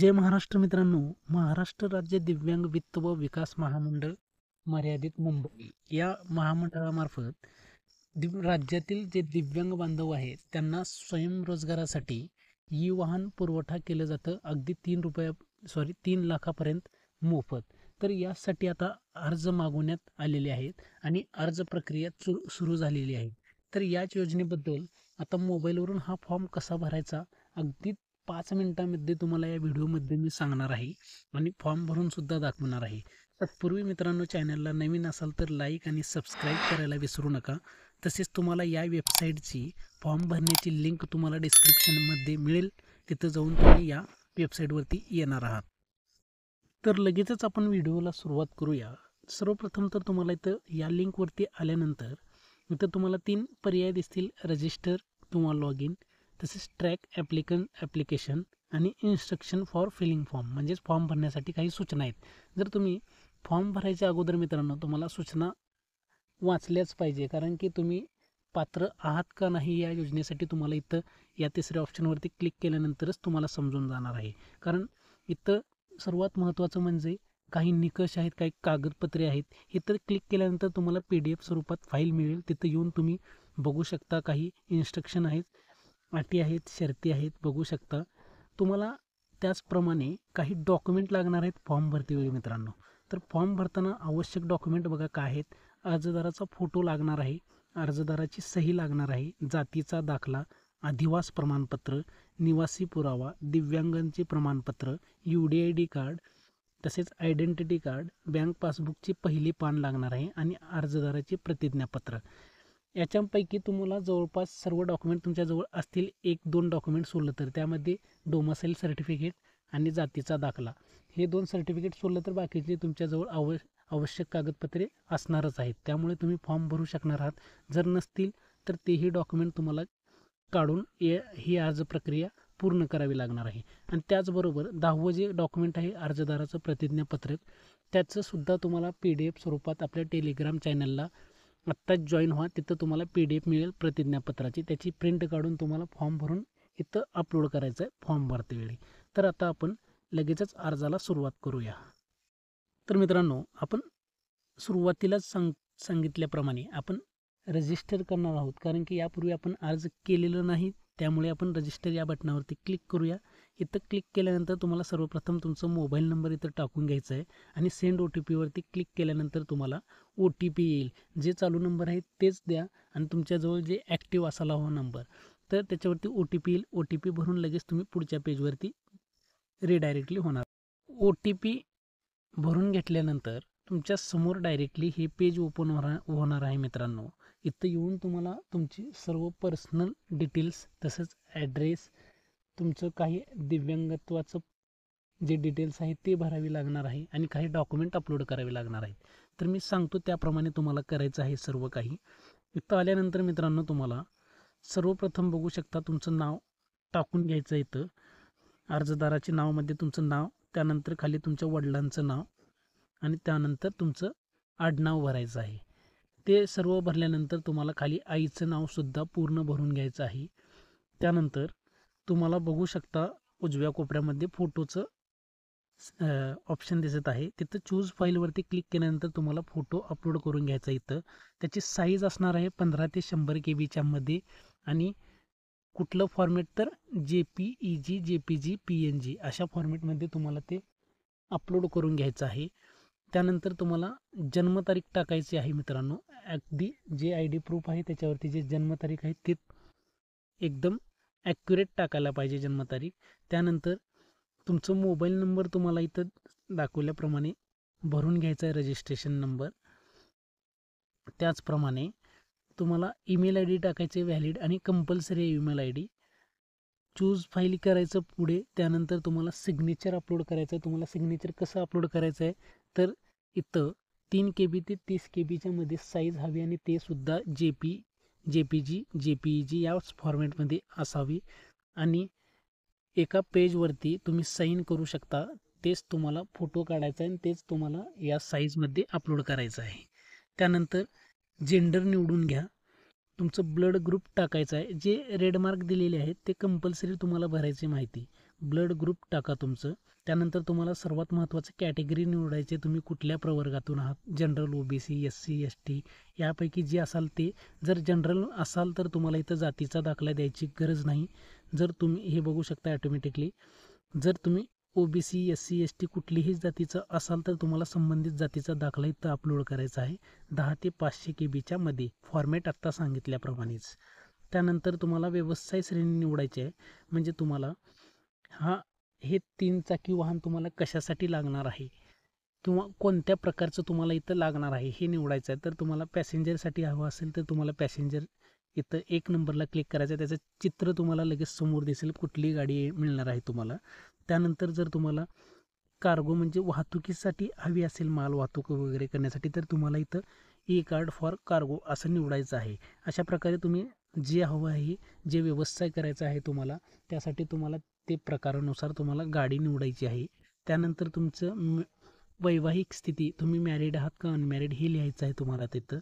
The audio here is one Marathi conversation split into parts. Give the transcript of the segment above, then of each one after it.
जय महाराष्ट्र मित्रांनो महाराष्ट्र राज्य दिव्यांग वित्त व विकास महामंडळ मर्यादित मुंबई या महामंडळामार्फत दिव राज्यातील जे दिव्यांग बांधव आहेत त्यांना स्वयंरोजगारासाठी ई वाहन पुरवठा केलं जातं अगदी तीन रुपया सॉरी तीन लाखापर्यंत मोफत तर यासाठी आता अर्ज मागवण्यात आलेले आहेत आणि अर्ज प्रक्रिया सुरू सुरू झालेली आहे तर याच योजनेबद्दल आता मोबाईलवरून हा फॉर्म कसा भरायचा अगदी पाच मिनटामध्ये तुम्हाला या व्हिडिओमध्ये मी सांगणार आहे आणि फॉर्म सुद्धा दाखवणार आहे तत्पूर्वी मित्रांनो चॅनलला नवीन असाल तर लाईक आणि सबस्क्राईब करायला विसरू नका तसेच तुम्हाला या वेबसाईटची फॉर्म भरण्याची लिंक तुम्हाला डिस्क्रिप्शनमध्ये मिळेल तिथं जाऊन तुम्ही या वेबसाईटवरती येणार आहात तर लगेचच आपण व्हिडिओला सुरुवात करूया सर्वप्रथम तर तुम्हाला इथं या लिंकवरती आल्यानंतर इथं तुम्हाला तीन पर्याय दिसतील रजिस्टर किंवा लॉग इन तसेच ट्रॅक ॲप्लिकन ॲप्लिकेशन आणि इन्स्ट्रक्शन फॉर फिलिंग फॉर्म म्हणजेच फॉर्म भरण्यासाठी काही सूचना आहेत जर तुम्ही फॉर्म भरायच्या अगोदर मित्रांनो तुम्हाला सूचना वाचल्याच पाहिजे कारण की तुम्ही पात्र आहात का नाही या योजनेसाठी तुम्हाला इथं या तिसऱ्या ऑप्शनवरती क्लिक केल्यानंतरच तुम्हाला समजून जाणार आहे कारण इथं सर्वात महत्त्वाचं म्हणजे काही निकष आहेत काही कागदपत्रे आहेत हे तर क्लिक केल्यानंतर तुम्हाला पी डी एफ स्वरूपात फाईल मिळेल तिथं येऊन तुम्ही बघू शकता काही इन्स्ट्रक्शन आहेत अटी आहेत शर्ती आहेत बघू शकता तुम्हाला त्याचप्रमाणे काही डॉक्युमेंट लागणार आहेत फॉर्म भरतीवेळी मित्रांनो तर फॉर्म भरताना आवश्यक डॉक्युमेंट बघा काय आहेत अर्जदाराचा फोटो लागणार आहे अर्जदाराची सही लागणार आहे जातीचा दाखला अधिवास प्रमाणपत्र निवासी पुरावा दिव्यांगांचे प्रमाणपत्र U D I D card तसेच आयडेंटिटी कार्ड बँक पासबुकचे पहिले पान लागणार आहे आणि अर्जदाराचे प्रतिज्ञापत्र याच्यापैकी तुम्हाला जवळपास सर्व डॉक्युमेंट तुमच्याजवळ असतील एक दोन डॉक्युमेंट सोडलं तर त्यामध्ये डोमसाईल सर्टिफिकेट आणि जातीचा दाखला हे दोन सर्टिफिकेट सोडलं तर बाकीचे तुमच्याजवळ आव आवश्यक कागदपत्रे असणारच आहेत त्यामुळे तुम्ही फॉर्म भरू शकणार आहात जर नसतील तर तेही डॉक्युमेंट तुम्हाला काढून ये ही अर्ज प्रक्रिया पूर्ण करावी लागणार आहे आणि त्याचबरोबर दहावं जे डॉक्युमेंट आहे अर्जदाराचं प्रतिज्ञापत्रक त्याचंसुद्धा तुम्हाला पी डी एफ स्वरूपात आपल्या टेलिग्राम चॅनलला आत्ताच जॉईन व्हा तिथं तुम्हाला पी डी एफ मिळेल प्रतिज्ञापत्राची त्याची प्रिंट काढून तुम्हाला फॉर्म भरून इथं अपलोड करायचं आहे फॉर्म वेळी तर आता आपण लगेचच अर्जाला सुरुवात करूया तर मित्रांनो आपण सुरुवातीलाच सांग सांगितल्याप्रमाणे आपण रजिस्टर करणार आहोत कारण की यापूर्वी आपण अर्ज केलेलं नाही त्यामुळे आपण रजिस्टर या बटनावरती क्लिक करूया इथं क्लिक केल्यानंतर तुम्हाला सर्वप्रथम तुमचं मोबाईल नंबर इथं टाकून घ्यायचं आहे आणि सेंड ओ टी पीवरती क्लिक केल्यानंतर तुम्हाला ओ टी पी येईल जे चालू नंबर आहे तेच द्या आणि तुमच्याजवळ जे ॲक्टिव्ह असायला हो नंबर तर त्याच्यावरती ओ टी पी येईल ओ टी पी भरून लगेच तुम्ही पुढच्या पेजवरती रिडायरेक्टली होणार ओ टी पी भरून घेतल्यानंतर तुमच्या समोर डायरेक्टली हे पेज ओपन होणार होणार आहे मित्रांनो इथं येऊन तुम्हाला तुमची सर्व पर्सनल डिटेल्स तसंच ॲड्रेस तुमचं काही दिव्यांगत्वाचं जे डिटेल्स आहेत ते भरावी लागणार आहे आणि काही डॉक्युमेंट अपलोड करावे लागणार आहे तर मी सांगतो त्याप्रमाणे तुम्हाला करायचं आहे सर्व काही इथं आल्यानंतर मित्रांनो तुम्हाला सर्वप्रथम बघू शकता तुमचं नाव टाकून घ्यायचं इथं अर्जदाराचे नावमध्ये तुमचं नाव त्यानंतर खाली तुमच्या वडिलांचं नाव आणि त्यानंतर तुमचं आडनाव भरायचं आहे ते सर्व भरल्यानंतर तुम्हाला खाली आईचं नावसुद्धा पूर्ण भरून घ्यायचं आहे त्यानंतर तुम्हाला बघू शकता उजव्या कोपऱ्यामध्ये फोटोचं ऑप्शन दिसत आहे तिथं चूज फाईलवरती क्लिक केल्यानंतर तुम्हाला फोटो अपलोड करून घ्यायचा इथं त्याची साईज असणार आहे पंधरा ते शंभर के बीच्यामध्ये मध्ये आणि कुठलं फॉर्मेट तर J P E G J P G P N G अशा फॉर्मेटमध्ये तुम्हाला ते अपलोड करून घ्यायचं आहे त्यानंतर तुम्हाला जन्मतारीख टाकायची आहे मित्रांनो अगदी जे आय डी प्रूफ आहे त्याच्यावरती जे जन्मतारीख आहे ते एकदम ॲक्युरेट टाकायला पाहिजे जन्मतारीख त्यानंतर तुमचं मोबाईल नंबर तुम्हाला इथं दाखवल्याप्रमाणे भरून घ्यायचा आहे रजिस्ट्रेशन नंबर त्याचप्रमाणे तुम्हाला ईमेल आय डी टाकायचे व्हॅलिड आणि compulsory email I D choose file करायचं पुढे त्यानंतर तुम्हाला सिग्नेचर अपलोड करायचं आहे तुम्हाला सिग्नेचर कसं अपलोड करायचं आहे तर इथं तीन के बी ते तीस के बीच्यामध्ये साईज हवी आणि ते सुद्धा जे पी जे पी जी जे पी ई जी याच फॉर्मॅटमध्ये असावी आणि एका पेजवरती तुम्ही साईन करू शकता तेच तुम्हाला फोटो काढायचा आहे आणि तेच तुम्हाला या साईजमध्ये अपलोड करायचं आहे त्यानंतर जेंडर निवडून घ्या तुमचं ब्लड ग्रुप टाकायचं आहे जे रेडमार्क दिलेले आहेत ते कंपल्सरी तुम्हाला भरायची माहिती ब्लड ग्रुप टाका तुमचं त्यानंतर तुम्हाला सर्वात महत्त्वाचं कॅटेगरी निवडायचे तुम्ही कुठल्या प्रवर्गातून आहात general O B C S C S T यापैकी जे असाल ते जर जनरल असाल तर तुम्हाला इथं जातीचा दाखला द्यायची गरज नाही जर तुम्ही हे बघू शकता ॲटोमॅटिकली जर तुम्ही O B C S C S T कुठलीही जातीचं असाल तर तुम्हाला संबंधित जातीचा दाखला इथं अपलोड करायचा आहे दहा ते पाचशे के बीच्या मध्ये फॉर्मॅट आत्ता सांगितल्याप्रमाणेच त्यानंतर तुम्हाला व्यवसाय श्रेणी निवडायची आहे म्हणजे तुम्हाला हा हे तीन चाकी वाहन तुम्हाला कशासाठी लागणार आहे किंवा कोणत्या प्रकारचं तुम्हाला इथं लागणार आहे हे निवडायचं आहे तर तुम्हाला पॅसेंजरसाठी हवं असेल तर तुम्हाला पॅसेंजर इथं एक नंबरला क्लिक करायचं आहे त्याचं चित्र तुम्हाला लगेच समोर दिसेल कुठली गाडी मिळणार आहे तुम्हाला त्यानंतर जर तुम्हाला कार्गो म्हणजे वाहतुकीसाठी हवी असेल माल वाहतूक वगैरे करण्यासाठी तर तुम्हाला इथं ई कार्ड फॉर कार्गो असं निवडायचं आहे अशा प्रकारे तुम्ही जे हवं आहे जे व्यवसाय करायचा आहे तुम्हाला त्यासाठी तुम्हाला ते प्रकारानुसार तुम्हाला गाडी निवडायची आहे त्यानंतर तुमचं वैवाहिक स्थिती तुम्ही मॅरिड आहात का अनमॅरिड हे लिहायचं आहे तुम्हाला तिथं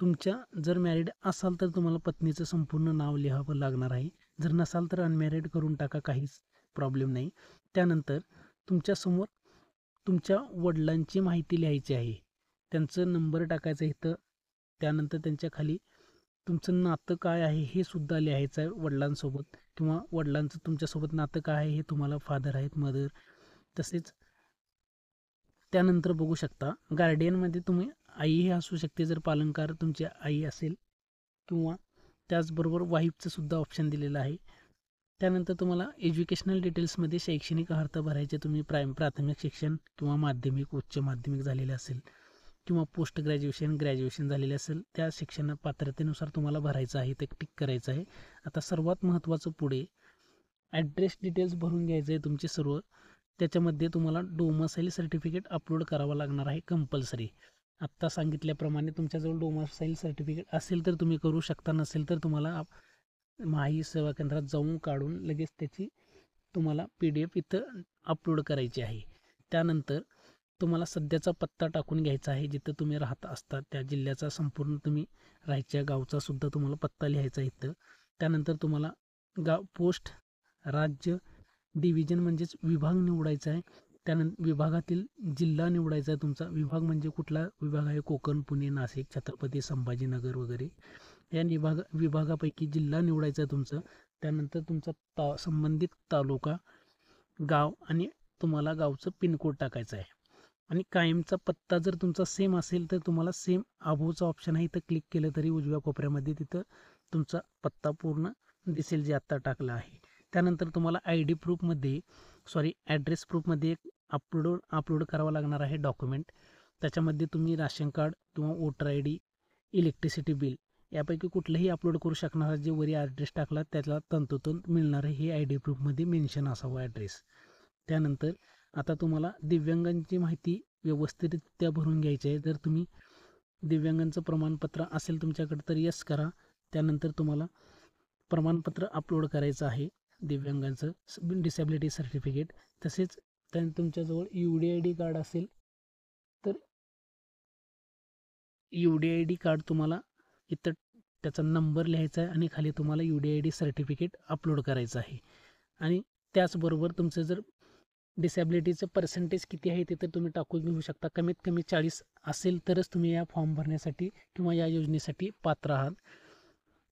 तुमच्या जर मॅरिड असाल तर तुम्हाला पत्नीचं संपूर्ण नाव लिहावं लागणार आहे जर नसाल तर अनमॅरिड करून टाका काहीच प्रॉब्लेम नाही त्यानंतर तुमच्यासमोर तुमच्या वडिलांची माहिती लिहायची आहे त्यांचं नंबर टाकायचं इथं त्यानंतर त्यांच्या खाली तुमचं नातं काय आहे हे सुद्धा लिहायचं आहे वडिलांसोबत किंवा वडिलांचं तुमच्यासोबत नातं काय आहे हे तुम्हाला फादर आहेत मदर तसेच त्यानंतर बघू शकता गार्डियनमध्ये तुम्ही आई हे असू शकते जर पालनकार तुमची आई असेल किंवा त्याचबरोबर वाईफचं सुद्धा ऑप्शन दिलेलं आहे त्यानंतर तुम्हाला एज्युकेशनल डिटेल्समध्ये शैक्षणिक अर्थ भरायचे तुम्ही प्राय प्राथमिक शिक्षण किंवा माध्यमिक उच्च माध्यमिक झालेले असेल किंवा पोस्ट ग्रॅज्युएशन ग्रॅज्युएशन झालेले असेल त्या शिक्षण पात्रतेनुसार तुम्हाला भरायचं आहे ते टिक करायचं आहे आता सर्वात महत्त्वाचं पुढे ॲड्रेस डिटेल्स भरून घ्यायचं आहे तुमचे सर्व त्याच्यामध्ये तुम्हाला डोमासाईल सर्टिफिकेट अपलोड करावं लागणार आहे कंपल्सरी आत्ता सांगितल्याप्रमाणे तुमच्याजवळ डोमासाईल सर्टिफिकेट असेल तर तुम्ही करू शकता नसेल तर तुम्हाला माही सेवा केंद्रात जाऊन काढून लगेच त्याची तुम्हाला पी डी एफ इथं अपलोड करायची आहे त्यानंतर तुम्हाला सध्याचा पत्ता टाकून घ्यायचा आहे जिथं तुम्ही राहत असता त्या जिल्ह्याचा संपूर्ण तुम्ही राहायच्या गावचा सुद्धा तुम्हाला पत्ता लिहायचा इथं त्यानंतर तुम्हाला गाव पोस्ट राज्य डिव्हिजन म्हणजेच विभाग निवडायचा आहे त्यानंतर विभागातील जिल्हा निवडायचा आहे तुमचा विभाग म्हणजे कुठला विभाग आहे कोकण पुणे नाशिक छत्रपती संभाजीनगर वगैरे या निभाग विभागापैकी जिल्हा निवडायचा आहे तुमचं त्यानंतर तुमचा ता संबंधित तालुका गाव आणि तुम्हाला गावचं पिनकोड टाकायचं आहे आणि कायमचा पत्ता जर तुमचा सेम असेल तर तुम्हाला सेम आबूचा ऑप्शन आहे इथं क्लिक केलं तरी उजव्या कोपऱ्यामध्ये तिथं तुमचा पत्ता पूर्ण दिसेल जे आत्ता टाकला आहे त्यानंतर तुम्हाला आय डी प्रूफमध्ये सॉरी ॲड्रेस प्रूफमध्ये एक अपलोड अपलोड करावा लागणार आहे डॉक्युमेंट त्याच्यामध्ये तुम्ही राशन कार्ड किंवा voter I D electricity bill यापैकी कुठलंही अपलोड करू शकणार जे वरी ॲड्रेस टाकला त्याला तंतोतंत मिळणार हे आय डी प्रूफमध्ये मेन्शन असावं ॲड्रेस त्यानंतर आता तुम्हाला दिव्यांगांची माहिती व्यवस्थितरित्या भरून घ्यायची आहे जर तुम्ही दिव्यांगांचं प्रमाणपत्र असेल तुमच्याकडे तर यस करा त्यानंतर तुम्हाला प्रमाणपत्र अपलोड करायचं आहे दिव्यांगांचं डिसेबिलिटी सर्टिफिकेट तसेच त्या तुमच्याजवळ U D I D card असेल तर U D I D card तुम्हाला इतर त्याचा नंबर लिहायचा आहे आणि खाली तुम्हाला U D I D certificate upload करायचं आहे आणि त्याचबरोबर तुमचं जर डिसेबिलिटीचं पर्सेंटेज किती आहे ते तर तुम्ही टाकून घेऊ शकता कमीत कमी चाळीस असेल तरच तुम्ही या फॉर्म भरण्यासाठी किंवा या योजनेसाठी पात्र आहात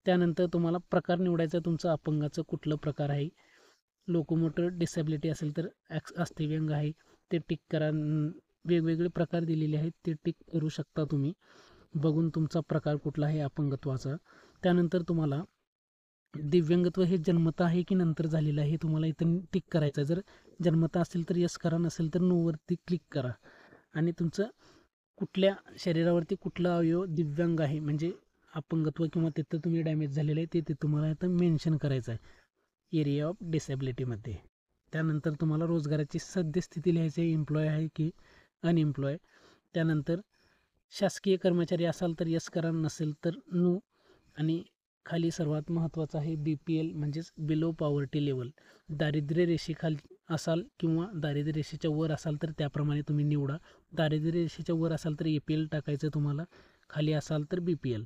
त्यानंतर तुम्हाला प्रकार निवडायचा तुमचं अपंगाचं कुठलं प्रकार आहे लोकोमोटर डिसेबिलिटी असेल तर ॲक्स अस्थिव्यंग आहे ते टिक करा वेगवेगळे प्रकार दिलेले आहेत ते टिक करू शकता तुम्ही बघून तुमचा प्रकार कुठला आहे अपंगत्वाचा त्यानंतर तुम्हाला दिव्यांगत्व हे जन्मता आहे की नंतर झालेलं आहे तुम्हाला इथं टिक करायचं आहे जर जन्मता असेल तर यस करा नसेल तर नोवरती क्लिक करा आणि तुमचं कुठल्या शरीरावरती कुठला अवयव दिव्यांग आहे म्हणजे अपंगत्व किंवा तिथं तुम्ही डॅमेज झालेलं आहे ते तुम्हाला इथं मेन्शन करायचं आहे एरिया ऑफ डिसेबिलिटीमध्ये त्यानंतर तुम्हाला रोजगाराची सद्यस्थिती लिहायची आहे एम्प्लॉय आहे की अनएम्प्लॉय त्यानंतर शासकीय कर्मचारी असाल तर यस करा नसेल तर नो आणि खाली सर्वात महत्त्वाचं आहे बी पी एल म्हणजेच बिलो पॉवर्टी लेवल दारिद्र्य रेषेखाली असाल किंवा दारिद्र्य रेषेच्या वर असाल तर त्याप्रमाणे तुम्ही निवडा दारिद्र्य रेषेच्या वर असाल तर ए पी एल टाकायचं तुम्हाला खाली असाल तर बी पी एल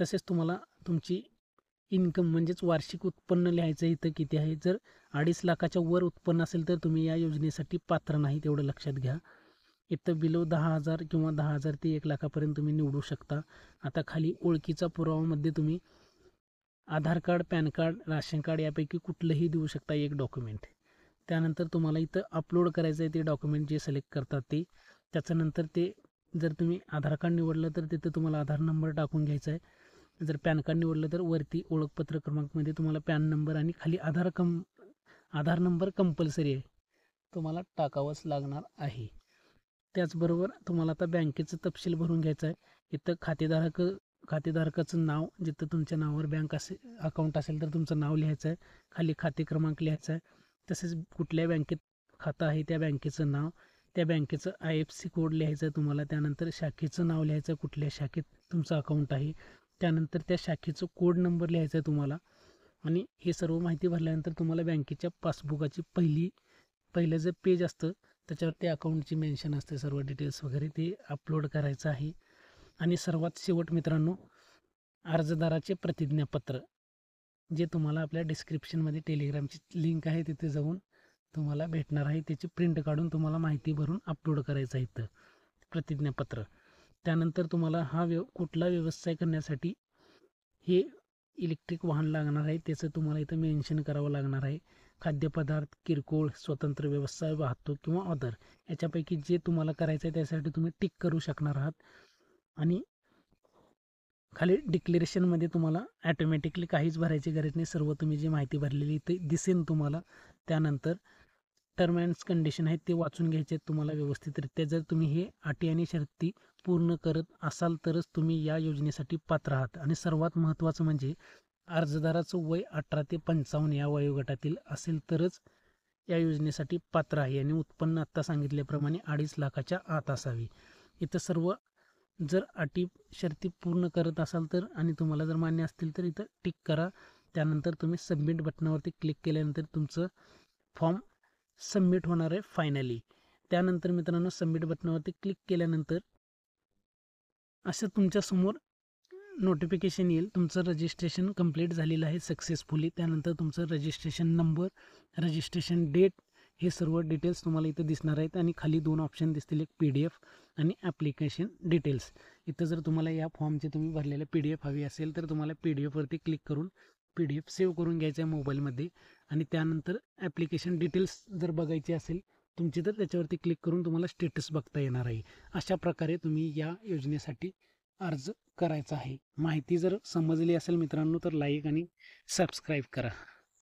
तसेच तुम्हाला तुमची इन्कम म्हणजेच वार्षिक उत्पन्न लिहायचं इथं किती आहे जर अडीच लाखाच्या वर उत्पन्न असेल तर तुम्ही या योजनेसाठी पात्र नाही तेवढं लक्षात घ्या इथं बिलो दहा हजार किंवा दहा हजार ते एक लाखापर्यंत तुम्ही निवडू शकता आता खाली ओळखीचा पुरावामध्ये तुम्ही Aadhaar card PAN card ration card यापैकी कुठलंही देऊ शकता एक डॉक्युमेंट त्यानंतर तुम्हाला इथं अपलोड करायचं आहे ते डॉक्युमेंट जे सिलेक्ट करतात ते त्याच्यानंतर ते जर तुम्ही आधार कार्ड निवडलं तर तिथं तुम्हाला आधार नंबर टाकून घ्यायचा आहे जर पॅन कार्ड निवडलं तर वरती ओळखपत्र क्रमांकमध्ये तुम्हाला पॅन नंबर आणि खाली आधार कम आधार नंबर कंपल्सरी आहे तुम्हाला टाकावंच लागणार आहे त्याचबरोबर तुम्हाला आता बँकेचं तपशील भरून घ्यायचं आहे इथं खातेधारक खातेधारकाचं नाव जिथं तुमच्या नावावर बँक असे अकाउंट असेल तर तुमचं नाव लिहायचं आहे खाली खाते क्रमांक लिहायचा आहे तसेच कुठल्या बँकेत खातं आहे त्या बँकेचं नाव त्या बँकेचं आय एफ सी कोड लिहायचं आहे तुम्हाला त्यानंतर शाखेचं नाव लिहायचं आहे कुठल्या शाखेत तुमचं अकाउंट आहे त्यानंतर त्या शाखेचं कोड नंबर लिहायचा आहे तुम्हाला आणि हे सर्व माहिती भरल्यानंतर तुम्हाला बँकेच्या पासबुकाची पहिली पहिलं जे पेज असतं त्याच्यावर ते अकाउंटची मेन्शन असते सर्व डिटेल्स वगैरे ते अपलोड करायचं आहे आणि सर्वात शेवट मित्रांनो अर्जदाराचे प्रतिज्ञापत्र जे तुम्हाला आपल्या डिस्क्रिप्शनमध्ये टेलिग्रामची लिंक आहे तिथे जाऊन तुम्हाला भेटणार आहे त्याची प्रिंट काढून तुम्हाला माहिती भरून अपलोड करायचं आहे इथं प्रतिज्ञापत्र त्यानंतर तुम्हाला हा व्यव कुठला व्यवसाय करण्यासाठी हे इलेक्ट्रिक वाहन लागणार आहे त्याचं तुम्हाला इथं मेन्शन करावं लागणार आहे खाद्यपदार्थ किरकोळ स्वतंत्र व्यवसाय वाहतूक किंवा ऑदर याच्यापैकी जे तुम्हाला करायचं आहे त्यासाठी तुम्ही टिक करू शकणार आहात आणि खाली डिक्लेरेशनमध्ये तुम्हाला ॲटोमॅटिकली काहीच भरायची गरज नाही सर्व तुम्ही जी माहिती भरलेली ते दिसेल तुम्हाला त्यानंतर टर्म अँड कंडिशन आहेत ते वाचून घ्यायचे आहेत तुम्हाला व्यवस्थितरित्या जर तुम्ही हे अटी आणि शर्ती पूर्ण करत असाल तरच तुम्ही या योजनेसाठी पात्र आहात आणि सर्वात महत्त्वाचं म्हणजे अर्जदाराचं वय अठरा ते पंचावन्न या वयोगटातील असेल तरच या योजनेसाठी पात्र आहे आणि उत्पन्न आत्ता सांगितल्याप्रमाणे अडीच लाखाच्या आत असावी इथं सर्व जर अटी शर्ती पूर्ण करत असाल तर आणि तुम्हाला जर मान्य असतील तर इथं टिक करा त्यानंतर तुम्ही सबमिट बटनावरती क्लिक केल्यानंतर तुमचं फॉर्म सबमिट होणार आहे फायनली त्यानंतर मित्रांनो सबमिट बटनावरती क्लिक केल्यानंतर असं तुमच्यासमोर नोटिफिकेशन येईल तुमचं रजिस्ट्रेशन कंप्लीट झालेलं आहे सक्सेसफुली त्यानंतर तुमचं रजिस्ट्रेशन नंबर रजिस्ट्रेशन डेट हे सर्व डिटेल्स तुम्हाला इथं दिसणार आहेत आणि खाली दोन ऑप्शन दिसतील एक पी डी एफ आणि ॲप्लिकेशन डिटेल्स इथं जर तुम्हाला या फॉर्मचे तुम्ही भरलेलं पी डी एफ हवी असेल तर तुम्हाला पी डी एफवरती क्लिक करून पी डी एफ सेव्ह करून घ्यायचं आहे मोबाईलमध्ये आणि त्यानंतर ॲप्लिकेशन डिटेल्स जर बघायची असेल तुमची तर त्याच्यावरती क्लिक करून तुम्हाला स्टेटस बघता येणार आहे अशा प्रकारे तुम्ही या योजनेसाठी अर्ज करायचा आहे माहिती जर समजली असेल मित्रांनो तर लाईक आणि सबस्क्राईब करा